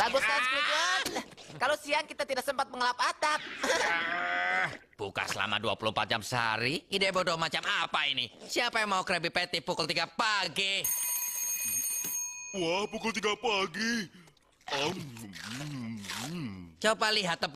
Bagus kan, Squidward? Kalau siang kita tidak sempat mengelap atap. Buka selama 24 jam sehari? Ide bodoh macam apa ini? Siapa yang mau Krabby Patty pukul 3 pagi? Wah, pukul 3 pagi. Um, Coba lihat